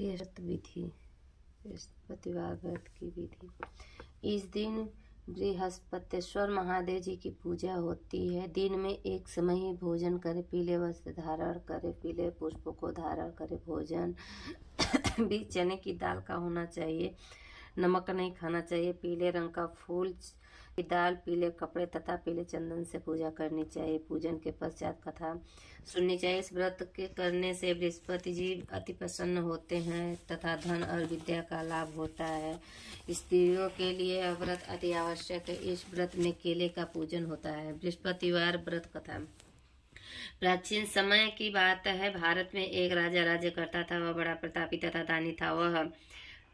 बृहस्पत विधि बृहस्पतिवार व्रत की विधि इस दिन बृहस्पतेश्वर महादेव जी की पूजा होती है दिन में एक समय ही भोजन करें पीले वस्त्र धारण करें पीले पुष्पों को धारण करें भोजन भी चने की दाल का होना चाहिए नमक नहीं खाना चाहिए पीले रंग का फूल दाल पीले कपड़े तथा पीले चंदन से पूजा करनी चाहिए पूजन के पश्चात कथा सुननी चाहिए इस व्रत के करने से बृहस्पति जी अति प्रसन्न होते हैं तथा धन और विद्या का लाभ होता है स्त्रियों के लिए व्रत अति आवश्यक है इस व्रत में केले का पूजन होता है बृहस्पतिवार व्रत कथा प्राचीन समय की बात है भारत में एक राजा राज्य करता था वह बड़ा प्रतापी तथा दानी था वह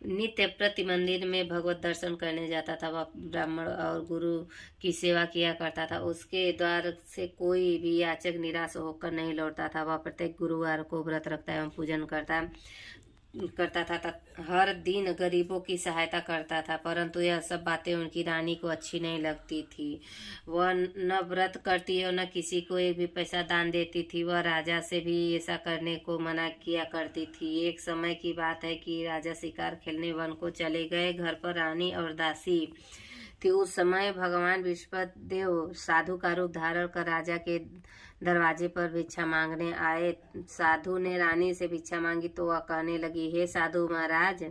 नित्य प्रति मंदिर में भगवत दर्शन करने जाता था वह ब्राह्मण और गुरु की सेवा किया करता था उसके द्वार से कोई भी याचक निराश होकर नहीं लौटता था वह प्रत्येक गुरुवार को व्रत रखता एवं पूजन करता करता था, तक हर दिन गरीबों की सहायता करता था परंतु यह सब बातें उनकी रानी को अच्छी नहीं लगती थी वह न व्रत करती और न किसी को एक भी पैसा दान देती थी वह राजा से भी ऐसा करने को मना किया करती थी एक समय की बात है कि राजा शिकार खेलने वन को चले गए घर पर रानी और दासी थी उस समय भगवान विश्वदेव साधु का रूप धारण कर राजा के दरवाजे पर भिक्षा मांगने आए साधु ने रानी से भिक्षा मांगी तो वह कहने लगी हे साधु महाराज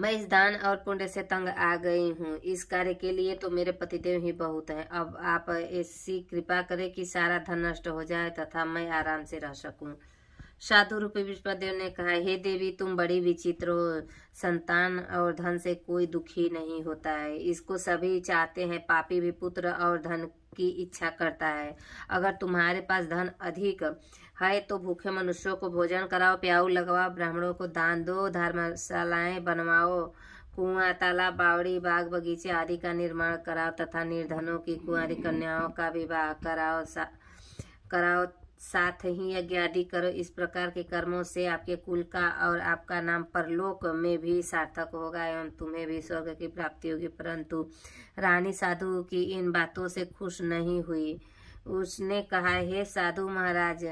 मैं इस दान और पुण्य से तंग आ गई हूँ इस कार्य के लिए तो मेरे पतिदेव ही बहुत हैं अब आप ऐसी कृपा करें कि सारा धन नष्ट हो जाए तथा मैं आराम से रह सकूं साधु रूपी बृहस्पतिदेव ने कहा हे देवी तुम बड़ी विचित्र हो संतान और धन से कोई दुखी नहीं होता है इसको सभी चाहते हैं पापी भी पुत्र और धन की इच्छा करता है अगर तुम्हारे पास धन अधिक है तो भूखे मनुष्यों को भोजन कराओ प्याऊ लगवाओ ब्राह्मणों को दान दो धर्मशालाएं बनवाओ कुआं तालाब बावड़ी बाग बगीचे आदि का निर्माण कराओ तथा निर्धनों की कुआरी कन्याओं का विवाह कराओ कराओ साथ ही आदि करो इस प्रकार के कर्मों से आपके कुल का और आपका नाम परलोक में भी सार्थक होगा एवं तुम्हें भी स्वर्ग की प्राप्ति होगी परंतु रानी साधु की इन बातों से खुश नहीं हुई उसने कहा हे साधु महाराज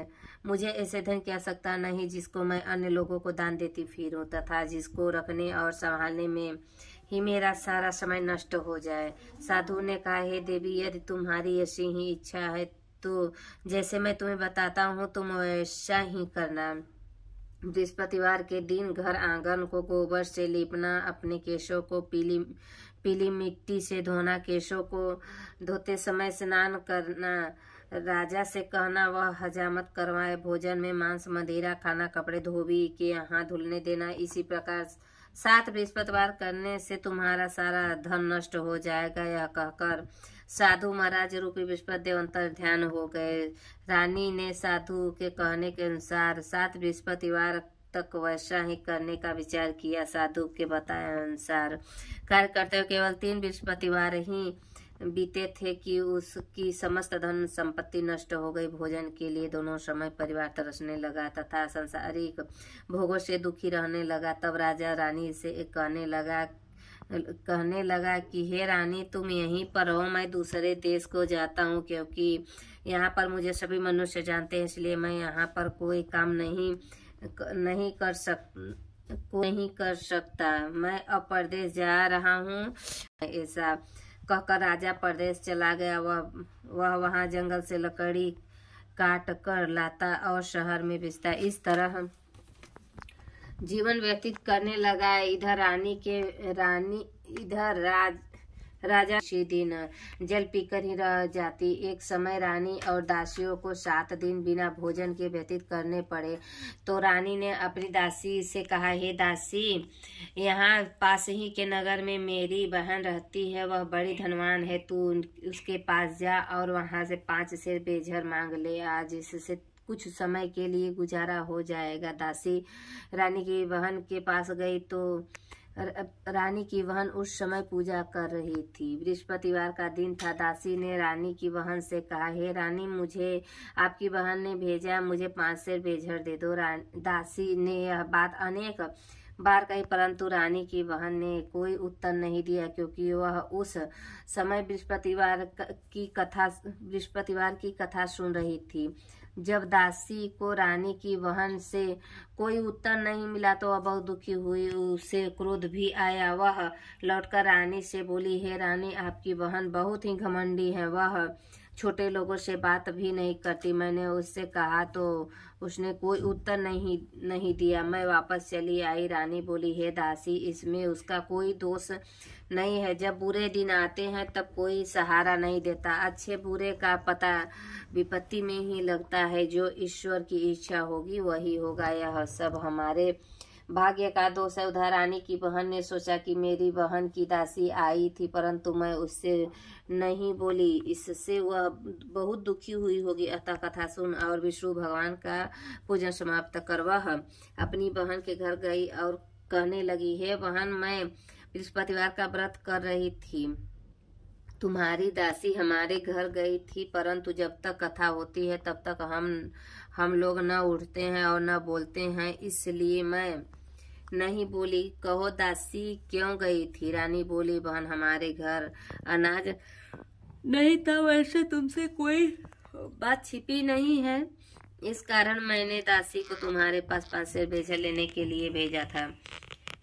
मुझे ऐसे धन की आवश्यकता नहीं जिसको मैं अन्य लोगों को दान देती फिरूं तथा जिसको रखने और संभालने में ही मेरा सारा समय नष्ट हो जाए साधु ने कहा हे देवी यदि तुम्हारी ऐसी ही इच्छा है तो जैसे मैं तुम्हें बताता हूँ तुम वैसा ही करना बृहस्पतिवार के दिन घर आंगन को गोबर से लीपना अपने केशों को पीली पीली मिट्टी से धोना केशों को धोते समय स्नान करना राजा से कहना वह हजामत करवाए भोजन में मांस मदिरा खाना कपड़े धोबी के यहाँ धुलने देना इसी प्रकार सात बृहस्पतिवार करने से तुम्हारा सारा धन नष्ट हो जाएगा यह कहकर साधु महाराज रूपी बृहस्पति देवंतर ध्यान हो गए रानी ने साधु के कहने के अनुसार सात बृहस्पतिवार तक वैसा ही करने का विचार किया साधु के बताए अनुसार कार्य करते हुए केवल तीन बृहस्पतिवार ही बीते थे कि उसकी समस्त धन संपत्ति नष्ट हो गई भोजन के लिए दोनों समय परिवार तरसने लगा तथा सांसारिक भोगों से दुखी रहने लगा तब राजा रानी से एक कहने लगा कहने लगा कि हे रानी तुम यहीं पर हो मैं दूसरे देश को जाता हूँ क्योंकि यहाँ पर मुझे सभी मनुष्य जानते हैं इसलिए मैं यहाँ पर कोई काम नहीं नहीं कर सक कोई नहीं कर सकता मैं अब प्रदेश जा रहा हूँ ऐसा कहकर राजा प्रदेश चला गया वह वह वहाँ जंगल से लकड़ी काट कर लाता और शहर में बेचता इस तरह जीवन व्यतीत करने लगा इधर रानी के रानी इधर राज राजा सी दिन जल पीकर ही रह जाती एक समय रानी और दासियों को सात दिन बिना भोजन के व्यतीत करने पड़े तो रानी ने अपनी दासी से कहा हे दासी यहाँ पास ही के नगर में मेरी बहन रहती है वह बड़ी धनवान है तू उसके पास जा और वहाँ से पांच सिर बेझर मांग ले आज इससे कुछ समय के लिए गुजारा हो जाएगा दासी रानी की बहन के पास गई तो रानी की बहन उस समय पूजा कर रही थी बृहस्पतिवार का दिन था दासी ने रानी की बहन से कहा हे रानी मुझे आपकी बहन ने भेजा मुझे पाँच सेर बेझर दे दो दासी ने यह बात अनेक बार कही परंतु रानी की बहन ने कोई उत्तर नहीं दिया क्योंकि वह उस समय बृहस्पतिवार की कथा बृहस्पतिवार की कथा सुन रही थी जब दासी को रानी की बहन से कोई उत्तर नहीं मिला तो वह बहुत दुखी हुई उसे क्रोध भी आया वह लौटकर रानी से बोली हे रानी आपकी बहन बहुत ही घमंडी है वह छोटे लोगों से बात भी नहीं करती मैंने उससे कहा तो उसने कोई उत्तर नहीं नहीं दिया मैं वापस चली आई रानी बोली हे दासी इसमें उसका कोई दोष नहीं है जब बुरे दिन आते हैं तब कोई सहारा नहीं देता अच्छे बुरे का पता विपत्ति में ही लगता है जो ईश्वर की इच्छा होगी वही होगा यह सब हमारे भाग्य का दोष है उधर रानी की बहन ने सोचा कि मेरी बहन की दासी आई थी परंतु मैं उससे नहीं बोली इससे वह बहुत दुखी हुई होगी अतः कथा सुन और विष्णु भगवान का पूजन समाप्त करवाह अपनी बहन के घर गई और कहने लगी हे बहन मैं बृहस्पतिवार का व्रत कर रही थी तुम्हारी दासी हमारे घर गई थी परंतु जब तक कथा होती है तब तक हम हम लोग न उठते हैं और न बोलते हैं इसलिए मैं नहीं बोली कहो दासी क्यों गई थी रानी बोली बहन हमारे घर अनाज नहीं था वैसे तुमसे कोई बात छिपी नहीं है इस कारण मैंने दासी को तुम्हारे पास से भेजा लेने के लिए भेजा था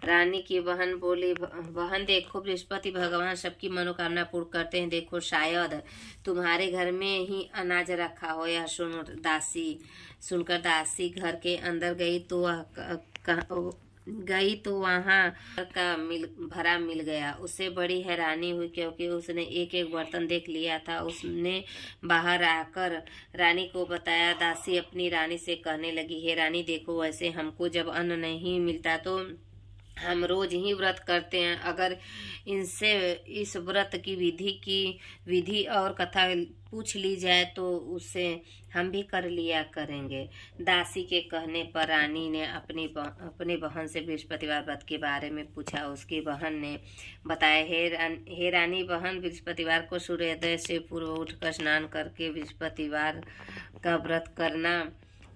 रानी की बहन बोली बहन देखो बृहस्पति भगवान सबकी मनोकामना पूर्ण करते हैं देखो शायद तुम्हारे घर में ही अनाज रखा हो या सुन दासी सुनकर दासी घर के अंदर गई तो वह गई तो वहाँ का मिल भरा मिल गया उसे बड़ी हैरानी हुई क्योंकि उसने एक एक बर्तन देख लिया था उसने बाहर आकर रानी को बताया दासी अपनी रानी से कहने लगी है रानी देखो वैसे हमको जब अन्न नहीं मिलता तो हम रोज ही व्रत करते हैं अगर इनसे इस व्रत की विधि की विधि और कथा पूछ ली जाए तो उसे हम भी कर लिया करेंगे दासी के कहने पर रानी ने अपनी बह, अपनी बहन से बृहस्पतिवार व्रत के बारे में पूछा उसकी बहन ने बताया हे रान, हे रानी बहन बृहस्पतिवार को सूर्योदय से पूर्व उठकर स्नान करके बृहस्पतिवार का व्रत करना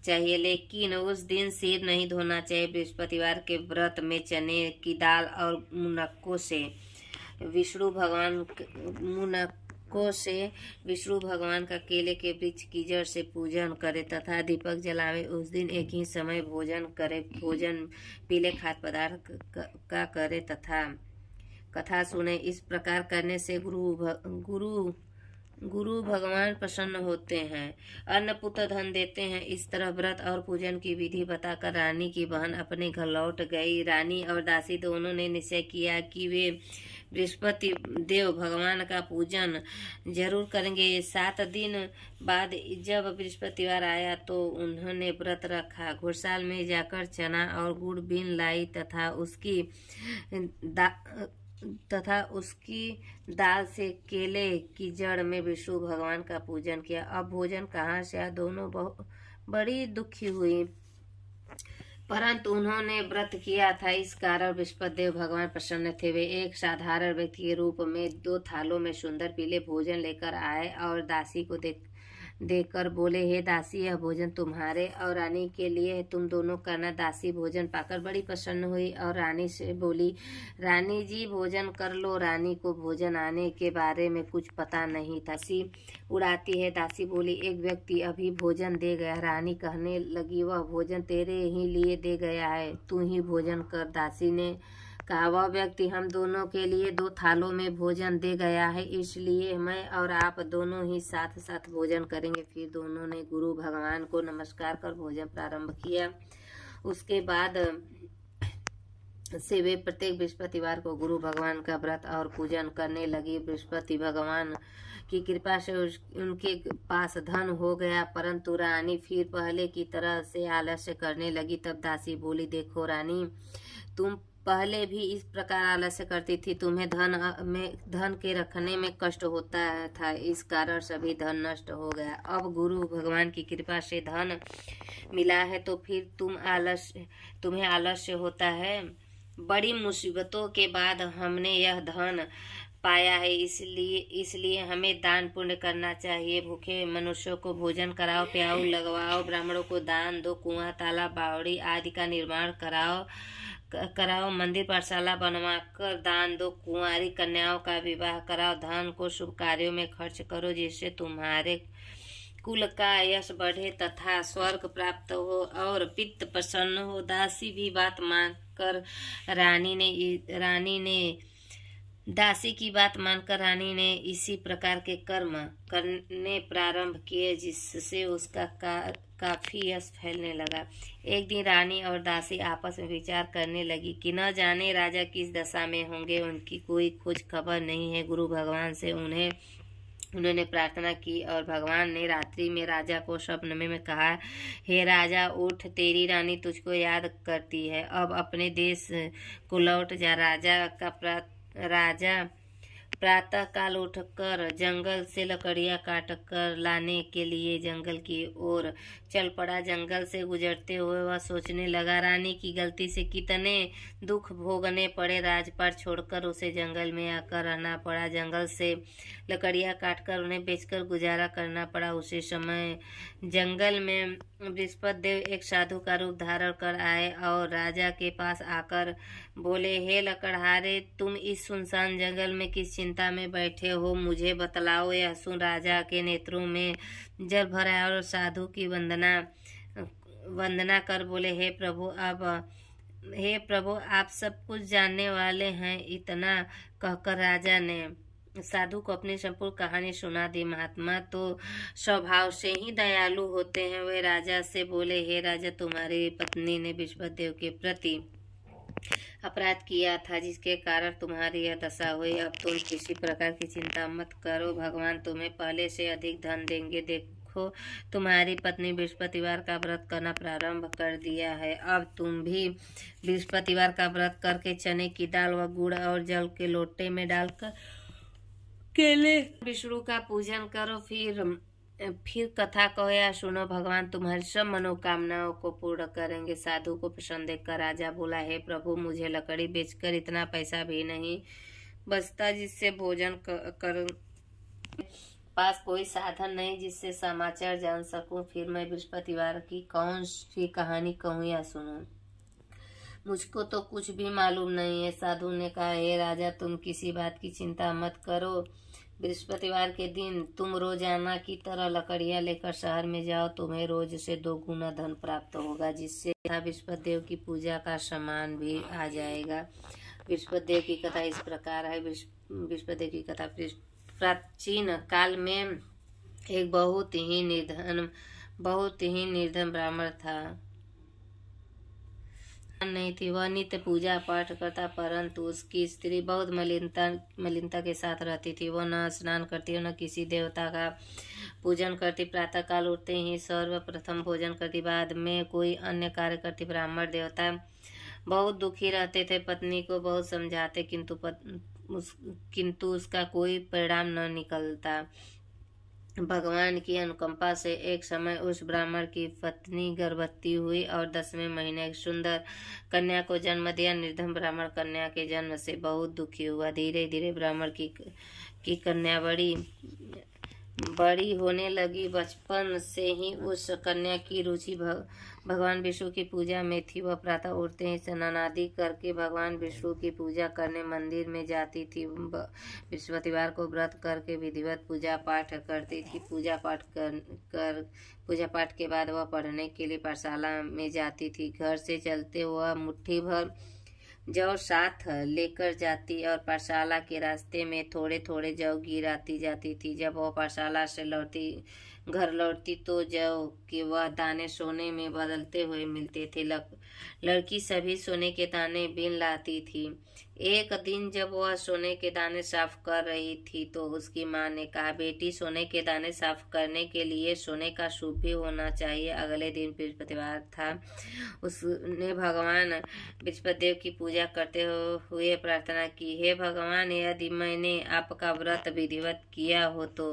चाहिए लेकिन उस दिन सिर नहीं धोना चाहिए बृहस्पतिवार के व्रत में चने की दाल और मुनक्कों से विष्णु भगवान मुनक्कों से विष्णु भगवान का केले के वृक्ष की जड़ से पूजन करे तथा दीपक जलावे उस दिन एक ही समय भोजन करे भोजन पीले खाद्य पदार्थ का करे तथा कथा सुने इस प्रकार करने से गुरु गुरु गुरु भगवान प्रसन्न होते हैं अन्न पुत्र धन देते हैं इस तरह व्रत और पूजन की विधि बताकर रानी की बहन अपने घर लौट गई रानी और दासी दोनों ने निश्चय किया कि वे बृहस्पति देव भगवान का पूजन जरूर करेंगे सात दिन बाद जब बृहस्पतिवार आया तो उन्होंने व्रत रखा घोड़साल में जाकर चना और गुड़ बीन लाई तथा उसकी दा तथा उसकी दाल से केले की जड़ में विष्णु भगवान का पूजन किया अब भोजन कहाँ से आया दोनों बहुत बड़ी दुखी हुई परंतु उन्होंने व्रत किया था इस कारण बृहस्पति देव भगवान प्रसन्न थे वे एक साधारण व्यक्ति के रूप में दो थालों में सुंदर पीले भोजन लेकर आए और दासी को देख देकर बोले हे दासी यह भोजन तुम्हारे और रानी के लिए तुम दोनों करना दासी भोजन पाकर बड़ी प्रसन्न हुई और रानी से बोली रानी जी भोजन कर लो रानी को भोजन आने के बारे में कुछ पता नहीं था सी उड़ाती है दासी बोली एक व्यक्ति अभी भोजन दे गया रानी कहने लगी वह भोजन तेरे ही लिए दे गया है तू ही भोजन कर दासी ने कहा वह व्यक्ति हम दोनों के लिए दो थालों में भोजन दे गया है इसलिए मैं और आप दोनों ही साथ साथ भोजन करेंगे फिर दोनों ने गुरु भगवान को नमस्कार कर भोजन प्रारंभ किया उसके बाद से वे प्रत्येक बृहस्पतिवार को गुरु भगवान का व्रत और पूजन करने लगी बृहस्पति भगवान की कृपा से उनके पास धन हो गया परंतु रानी फिर पहले की तरह से आलस्य करने लगी तब दासी बोली देखो रानी तुम पहले भी इस प्रकार आलस्य करती थी तुम्हें धन में धन के रखने में कष्ट होता था इस कारण सभी धन नष्ट हो गया अब गुरु भगवान की कृपा से धन मिला है तो फिर तुम आलस्य तुम्हें आलस्य होता है बड़ी मुसीबतों के बाद हमने यह धन पाया है इसलिए इसलिए हमें दान पुण्य करना चाहिए भूखे मनुष्यों को भोजन कराओ प्याऊ लगवाओ ब्राह्मणों को दान दो कुआं ताला बावड़ी आदि का निर्माण कराओ कराओ मंदिर पाठशाला बनवा कर दान दो कुंवारी कन्याओं का विवाह कराओ धन को शुभ कार्यों में खर्च करो जिससे तुम्हारे कुल का यश बढ़े तथा स्वर्ग प्राप्त हो और पित्त प्रसन्न हो दासी भी बात मानकर रानी ने रानी ने दासी की बात मानकर रानी ने इसी प्रकार के कर्म करने प्रारंभ किए जिससे उसका कार्य काफ़ी यश फैलने लगा एक दिन रानी और दासी आपस में विचार करने लगी कि न जाने राजा किस दशा में होंगे उनकी कोई खोज खबर नहीं है गुरु भगवान से उन्हें उन्होंने प्रार्थना की और भगवान ने रात्रि में राजा को स्वप्न में, में कहा हे राजा उठ तेरी रानी तुझको याद करती है अब अपने देश को लौट जा राजा का राजा प्रातः काल उठकर जंगल से लकड़ियां कर लाने के लिए जंगल की ओर चल पड़ा जंगल से गुजरते हुए वह सोचने लगा रानी की गलती से कितने दुख भोगने पड़े राजपाट छोड़कर उसे जंगल में आकर रहना पड़ा जंगल से लकड़ियां काटकर उन्हें बेचकर गुजारा करना पड़ा उसी समय जंगल में बृहस्पत देव एक साधु का रूप धारण कर आए और राजा के पास आकर बोले हे लकड़हारे तुम इस सुनसान जंगल में किस चिंता में बैठे हो मुझे बतलाओ यह सुन राजा के नेत्रों में जल भरा और साधु की वंदना वंदना कर बोले हे प्रभु अब हे प्रभु आप सब कुछ जानने वाले हैं इतना कहकर राजा ने साधु को अपनी संपूर्ण कहानी सुना दी महात्मा तो स्वभाव से ही दयालु होते हैं वे राजा से बोले हे राजा तुम्हारी पत्नी ने विश्वदेव के प्रति अपराध किया था जिसके कारण तुम्हारी यह दशा हुई अब तुम किसी प्रकार की चिंता मत करो भगवान तुम्हें पहले से अधिक धन देंगे देखो देखो तुम्हारी पत्नी बृहस्पतिवार का व्रत करना प्रारंभ कर दिया है अब तुम भी बृहस्पतिवार का व्रत करके चने की दाल व गुड़ और जल के लोटे में डालकर केले विष्णु का पूजन करो फिर फिर कथा कहो या सुनो भगवान तुम्हारी सब मनोकामनाओं को पूर्ण करेंगे साधु को प्रसन्न देखकर राजा बोला हे प्रभु मुझे लकड़ी बेचकर इतना पैसा भी नहीं बचता जिससे भोजन कर, पास कोई साधन नहीं जिससे समाचार जान सकूं फिर मैं बृहस्पतिवार की कौन सी कहानी कहूँ या सुनूं मुझको तो कुछ भी मालूम नहीं है साधु ने कहा हे राजा तुम किसी बात की चिंता मत करो बृहस्पतिवार के दिन तुम रोजाना की तरह लकड़ियां लेकर शहर में जाओ तुम्हें रोज से दो गुना धन प्राप्त होगा जिससे बृहस्पति देव की पूजा का सामान भी आ जाएगा बृहस्पति देव की कथा इस प्रकार है बृहस्पति देव की कथा प्राचीन काल में एक बहुत ही निर्धन बहुत ही निर्धन ब्राह्मण था नहीं थी वह नित्य पूजा पाठ करता परंतु उसकी स्त्री बहुत मलिनता मलिनता के साथ रहती थी वह न स्नान करती और न किसी देवता का पूजन करती प्रातः काल उठते ही सर्वप्रथम भोजन करती बाद में कोई अन्य कार्य करती ब्राह्मण देवता बहुत दुखी रहते थे पत्नी को बहुत समझाते किंतु पत, उस किंतु उसका कोई परिणाम न निकलता भगवान की अनुकंपा से एक समय उस ब्राह्मण की पत्नी गर्भवती हुई और दसवें महीने सुंदर कन्या को जन्म दिया निर्धन ब्राह्मण कन्या के जन्म से बहुत दुखी हुआ धीरे धीरे ब्राह्मण की की कन्या बड़ी बड़ी होने लगी बचपन से ही उस कन्या की रुचि भग, भगवान विष्णु की पूजा में थी वह प्रातः उठते ही आदि करके भगवान विष्णु की पूजा करने मंदिर में जाती थी बृहस्पतिवार को व्रत करके विधिवत पूजा पाठ करती थी पूजा पाठ कर, कर पूजा पाठ के बाद वह पढ़ने के लिए पाठशाला में जाती थी घर से चलते वह मुट्ठी भर जौ साथ लेकर जाती और पाठशाला के रास्ते में थोड़े थोड़े जौ गिराती जाती थी जब वह पाठशाला से लौटती घर लौटती तो जौ के वह दाने सोने में बदलते हुए मिलते थे लड़की सभी सोने के दाने बिन लाती थी एक दिन जब वह सोने के दाने साफ कर रही थी तो उसकी माँ ने कहा बेटी सोने के दाने साफ करने के लिए सोने का सूप भी होना चाहिए अगले दिन बृहस्पतिवार था उसने भगवान बृहस्पतिदेव की पूजा करते हुए प्रार्थना की हे भगवान यदि मैंने आपका व्रत विधिवत किया हो तो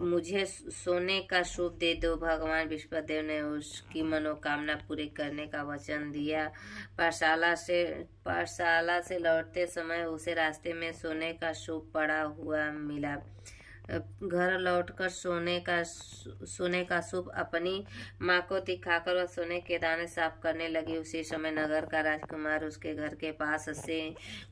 मुझे सोने का सूप दे दो भगवान विष्णुदेव ने उसकी मनोकामना पूरी करने का वचन दिया पाठशाला से पाठशाला से लौटते समय उसे रास्ते में सोने का सूप पड़ा हुआ मिला घर लौटकर सोने का सोने का सूप अपनी माँ को दिखाकर वह सोने के दाने साफ करने लगी उसी समय नगर का राजकुमार उसके घर के पास से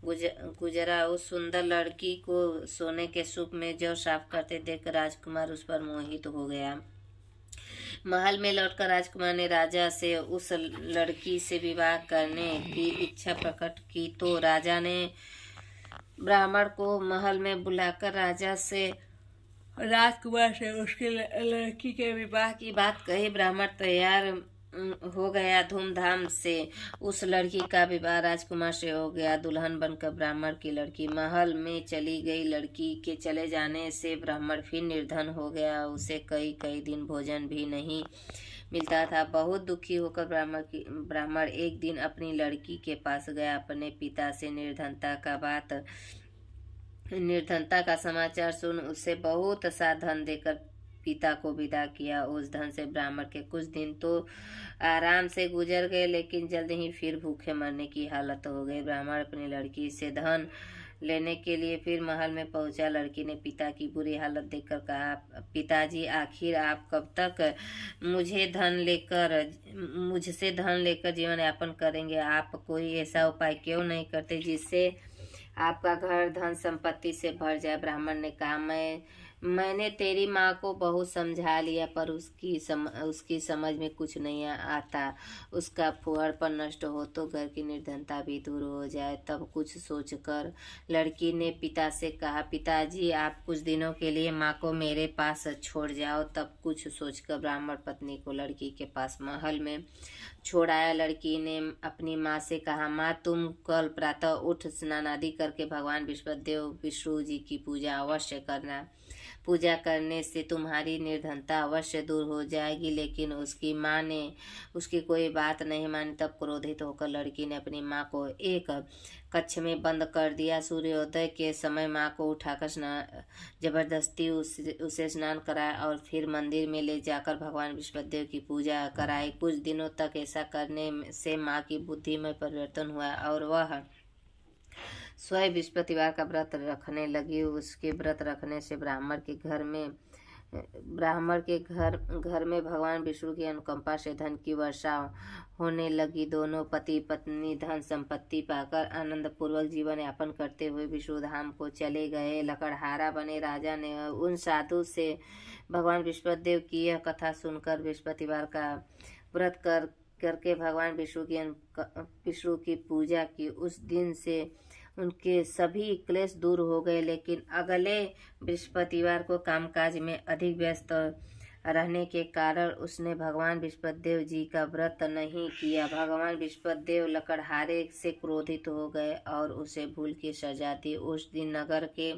गुजरा उस सुंदर लड़की को सोने के सूप में जो साफ करते देख राजकुमार उस पर मोहित हो गया महल में लौटकर राजकुमार ने राजा से उस लड़की से विवाह करने की इच्छा प्रकट की तो राजा ने ब्राह्मण को महल में बुलाकर राजा से राजकुमार से उसके लड़की के विवाह की बात कही ब्राह्मण तैयार हो गया धूमधाम से उस लड़की का विवाह राजकुमार से हो गया दुल्हन बनकर ब्राह्मण की लड़की महल में चली गई लड़की के चले जाने से ब्राह्मण फिर निर्धन हो गया उसे कई कई दिन भोजन भी नहीं मिलता था बहुत दुखी होकर ब्राह्मण की ब्राह्मण एक दिन अपनी लड़की के पास गया अपने पिता से निर्धनता का बात निर्धनता का समाचार सुन उसे बहुत सा धन देकर पिता को विदा किया उस धन से ब्राह्मण के कुछ दिन तो आराम से गुजर गए लेकिन जल्द ही फिर भूखे मरने की हालत हो गई ब्राह्मण अपनी लड़की से धन लेने के लिए फिर महल में पहुंचा लड़की ने पिता की बुरी हालत देखकर कहा पिताजी आखिर आप कब तक मुझे धन लेकर मुझसे धन लेकर जीवन यापन करेंगे आप कोई ऐसा उपाय क्यों नहीं करते जिससे आपका घर धन संपत्ति से भर जाए ब्राह्मण ने कहा मैं मैंने तेरी माँ को बहुत समझा लिया पर उसकी सम उसकी समझ में कुछ नहीं आता उसका पर नष्ट हो तो घर की निर्धनता भी दूर हो जाए तब कुछ सोचकर लड़की ने पिता से कहा पिताजी आप कुछ दिनों के लिए माँ को मेरे पास छोड़ जाओ तब कुछ सोचकर ब्राह्मण पत्नी को लड़की के पास महल में छोड़ाया लड़की ने अपनी माँ से कहा माँ तुम कल प्रातः उठ स्नान आदि करके भगवान विश्वदेव विष्णु जी की पूजा अवश्य करना पूजा करने से तुम्हारी निर्धनता अवश्य दूर हो जाएगी लेकिन उसकी माँ ने उसकी कोई बात नहीं मानी तब क्रोधित होकर लड़की ने अपनी माँ को एक कक्ष में बंद कर दिया सूर्योदय के समय माँ को उठाकर स्नान जबरदस्ती उस, उसे स्नान कराया और फिर मंदिर में ले जाकर भगवान विष्णुदेव की पूजा कराई कुछ दिनों तक ऐसा करने से माँ की बुद्धि में परिवर्तन हुआ और वह स्वयं बृहस्पतिवार का व्रत रखने लगी उसके व्रत रखने से ब्राह्मण के घर में ब्राह्मण के घर घर में भगवान विष्णु की अनुकंपा से धन की वर्षा होने लगी दोनों पति पत्नी धन संपत्ति पाकर आनंद पूर्वक जीवन यापन करते हुए विष्णु धाम को चले गए लकड़हारा बने राजा ने उन साधु से भगवान विष्णुदेव की यह कथा सुनकर बृहस्पतिवार का व्रत कर करके भगवान विष्णु की विष्णु की पूजा की उस दिन से उनके सभी क्लेश दूर हो गए लेकिन अगले बृहस्पतिवार को कामकाज में अधिक व्यस्त रहने के कारण उसने भगवान देव जी का व्रत नहीं किया भगवान देव लकड़हारे से क्रोधित हो गए और उसे भूल के सजा दी उस दिन नगर के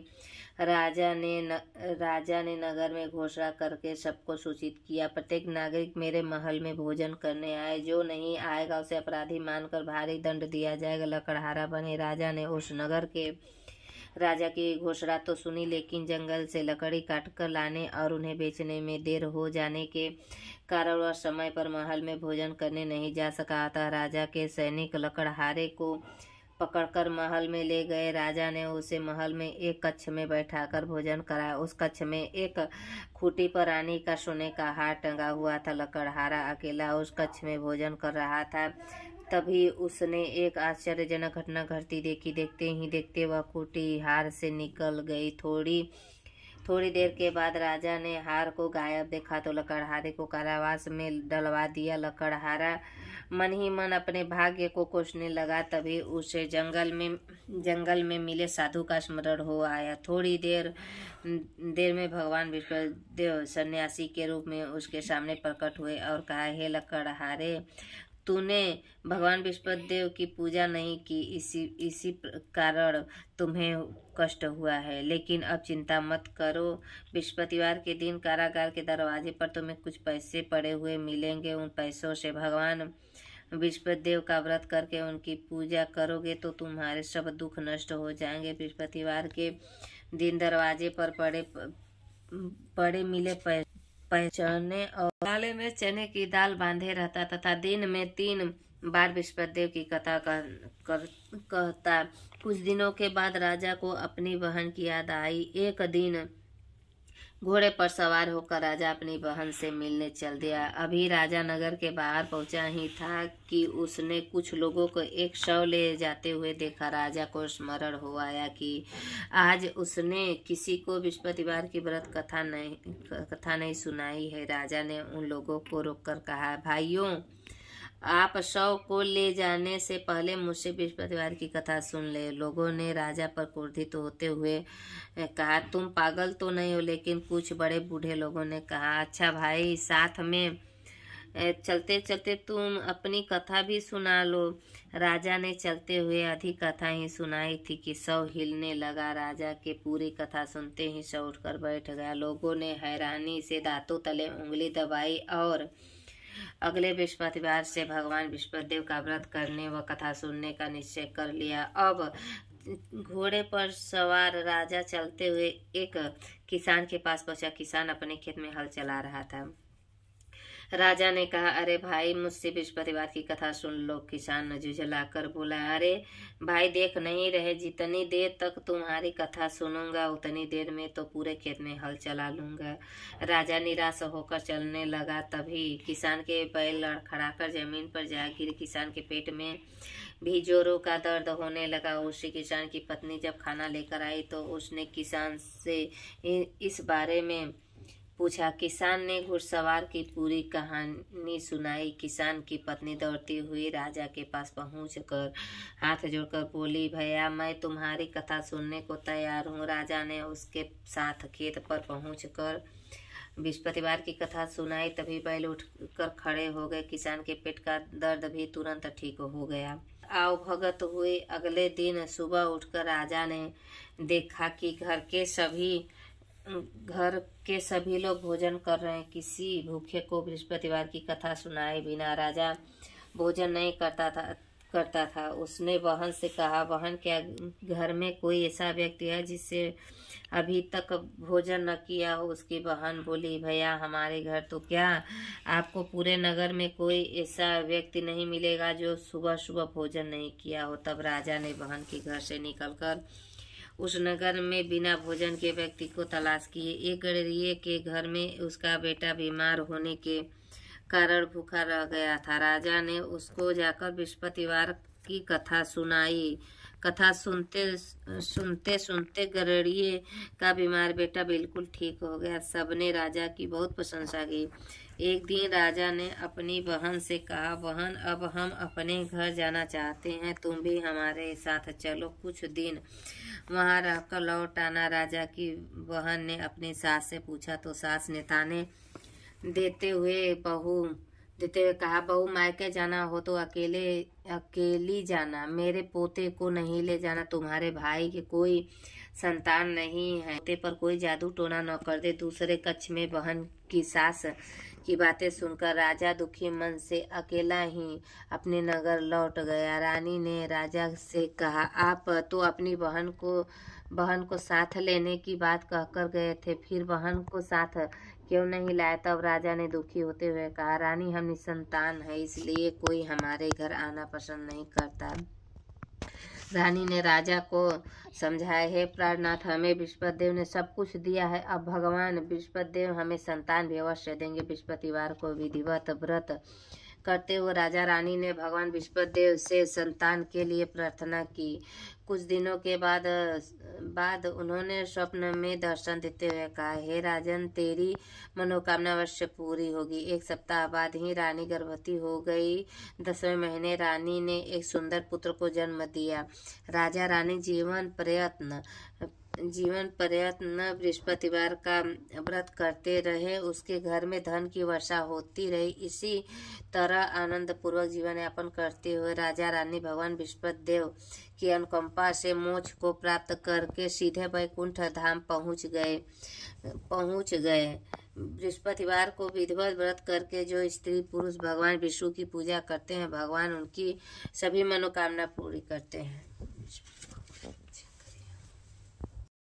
राजा ने न, राजा ने नगर में घोषणा करके सबको सूचित किया प्रत्येक नागरिक मेरे महल में भोजन करने आए जो नहीं आएगा उसे अपराधी मानकर भारी दंड दिया जाएगा लकड़हारा बने राजा ने उस नगर के राजा की घोषणा तो सुनी लेकिन जंगल से लकड़ी काटकर लाने और उन्हें बेचने में देर हो जाने के कारण वह समय पर महल में भोजन करने नहीं जा सका था राजा के सैनिक लकड़हारे को पकड़कर महल में ले गए राजा ने उसे महल में एक कक्ष में बैठाकर भोजन कराया उस कक्ष में एक खूटी पर रानी का सोने का हार टंगा हुआ था लकड़हारा अकेला उस कक्ष में भोजन कर रहा था तभी उसने एक आश्चर्यजनक घटना घटती देखी देखते ही देखते वह हार से निकल गई थोड़ी थोड़ी देर के बाद राजा ने हार को गायब देखा तो लकड़हारे को कारावास में डलवा दिया लकड़हारा मन ही मन अपने भाग्य को कोसने लगा तभी उसे जंगल में जंगल में मिले साधु का स्मरण हो आया थोड़ी देर देर में भगवान विष्णु देव सन्यासी के रूप में उसके सामने प्रकट हुए और कहा हे लकड़हारे तूने भगवान विष्णुदेव की पूजा नहीं की इसी इसी कारण तुम्हें कष्ट हुआ है लेकिन अब चिंता मत करो बृहस्पतिवार के दिन कारागार के दरवाजे पर तुम्हें कुछ पैसे पड़े हुए मिलेंगे उन पैसों से भगवान बृहस्पतिदेव का व्रत करके उनकी पूजा करोगे तो तुम्हारे सब दुख नष्ट हो जाएंगे बृहस्पतिवार के दिन दरवाजे पर पड़े पड़े मिले पैसे पहचाने और काले में चने की दाल बांधे रहता तथा दिन में तीन बार देव की कथा कर, कर, कहता कुछ दिनों के बाद राजा को अपनी बहन की याद आई एक दिन घोड़े पर सवार होकर राजा अपनी बहन से मिलने चल दिया अभी राजा नगर के बाहर पहुंचा ही था कि उसने कुछ लोगों को एक शव ले जाते हुए देखा राजा को स्मरण हो आया कि आज उसने किसी को बृहस्पतिवार की व्रत कथा नहीं कथा नहीं सुनाई है राजा ने उन लोगों को रोककर कहा भाइयों आप शव को ले जाने से पहले मुझसे बृहस्पतिवार की कथा सुन ले लोगों ने राजा पर क्रोधित होते हुए कहा तुम पागल तो नहीं हो लेकिन कुछ बड़े बूढ़े लोगों ने कहा अच्छा भाई साथ में चलते चलते तुम अपनी कथा भी सुना लो राजा ने चलते हुए आधी कथा ही सुनाई थी कि शव हिलने लगा राजा के पूरी कथा सुनते ही शव उठकर बैठ गया लोगों ने हैरानी से दांतों तले उंगली दबाई और अगले बृहस्पतिवार से भगवान विष्णुदेव का व्रत करने व कथा सुनने का निश्चय कर लिया अब घोड़े पर सवार राजा चलते हुए एक किसान के पास पहुंचा किसान अपने खेत में हल चला रहा था राजा ने कहा अरे भाई मुझसे विश्व परिवार की कथा सुन लो किसान ने कर बोला अरे भाई देख नहीं रहे जितनी देर तक तुम्हारी कथा सुनूंगा उतनी देर में तो पूरे खेत में हल चला लूंगा राजा निराश होकर चलने लगा तभी किसान के बैल कर जमीन पर जा गिर किसान के पेट में भी जोरों का दर्द होने लगा उसी किसान की पत्नी जब खाना लेकर आई तो उसने किसान से इस बारे में पूछा किसान ने घुड़सवार की पूरी कहानी सुनाई किसान की पत्नी दौड़ती हुई राजा के पास पहुँच कर हाथ जोड़कर बोली भैया मैं तुम्हारी कथा सुनने को तैयार हूँ राजा ने उसके साथ खेत पर पहुँच कर बृहस्पतिवार की कथा सुनाई तभी बैल उठ कर खड़े हो गए किसान के पेट का दर्द भी तुरंत ठीक हो गया आओ भगत हुए अगले दिन सुबह उठकर राजा ने देखा कि घर के सभी घर के सभी लोग भोजन कर रहे हैं किसी भूखे को बृहस्पतिवार की कथा सुनाए बिना राजा भोजन नहीं करता था करता था उसने बहन से कहा बहन क्या घर में कोई ऐसा व्यक्ति है जिससे अभी तक भोजन न किया हो उसकी बहन बोली भैया हमारे घर तो क्या आपको पूरे नगर में कोई ऐसा व्यक्ति नहीं मिलेगा जो सुबह सुबह भोजन नहीं किया हो तब राजा ने बहन के घर से निकलकर उस नगर में बिना भोजन के व्यक्ति को तलाश किए एक गड़रिए के घर में उसका बेटा बीमार होने के कारण भूखा रह गया था राजा ने उसको जाकर बृहस्पतिवार की कथा सुनाई कथा सुनते सुनते सुनते गरड़िए का बीमार बेटा बिल्कुल ठीक हो गया सबने राजा की बहुत प्रशंसा की एक दिन राजा ने अपनी बहन से कहा बहन अब हम अपने घर जाना चाहते हैं तुम भी हमारे साथ चलो कुछ दिन वहाँ रहकर लौट आना राजा की बहन ने अपनी सास से पूछा तो सास ने ताने देते हुए बहू देते हुए कहा बहू मायके जाना हो तो अकेले अकेली जाना मेरे पोते को नहीं ले जाना तुम्हारे भाई के कोई संतान नहीं है पोते पर कोई जादू टोना न कर दे दूसरे कच्छ में बहन की सास की बातें सुनकर राजा दुखी मन से अकेला ही अपने नगर लौट गया रानी ने राजा से कहा आप तो अपनी बहन को बहन को साथ लेने की बात कहकर गए थे फिर बहन को साथ क्यों नहीं लाया तब राजा ने दुखी होते हुए कहा रानी हम निसंतान है इसलिए कोई हमारे घर आना पसंद नहीं करता रानी ने राजा को समझाया हे प्राणनाथ हमें देव ने सब कुछ दिया है अब भगवान देव हमें संतान भी अवश्य देंगे बृहस्पतिवार को विधिवत व्रत करते हुए राजा रानी ने भगवान देव से संतान के लिए प्रार्थना की कुछ दिनों के बाद बाद उन्होंने स्वप्न में दर्शन देते हुए कहा हे राजन तेरी मनोकामना अवश्य पूरी होगी एक सप्ताह बाद ही रानी गर्भवती हो गई दसवें महीने रानी ने एक सुंदर पुत्र को जन्म दिया राजा रानी जीवन प्रयत्न जीवन प्रयत्न बृहस्पतिवार का व्रत करते रहे उसके घर में धन की वर्षा होती रही इसी तरह आनंद पूर्वक जीवन यापन करते हुए राजा रानी भगवान बृहस्पति देव की अनुकंपा से मोक्ष को प्राप्त करके सीधे वैकुंठ धाम पहुंच गए पहुंच गए बृहस्पतिवार को विधिवत व्रत करके जो स्त्री पुरुष भगवान विष्णु की पूजा करते हैं भगवान उनकी सभी मनोकामना पूरी करते हैं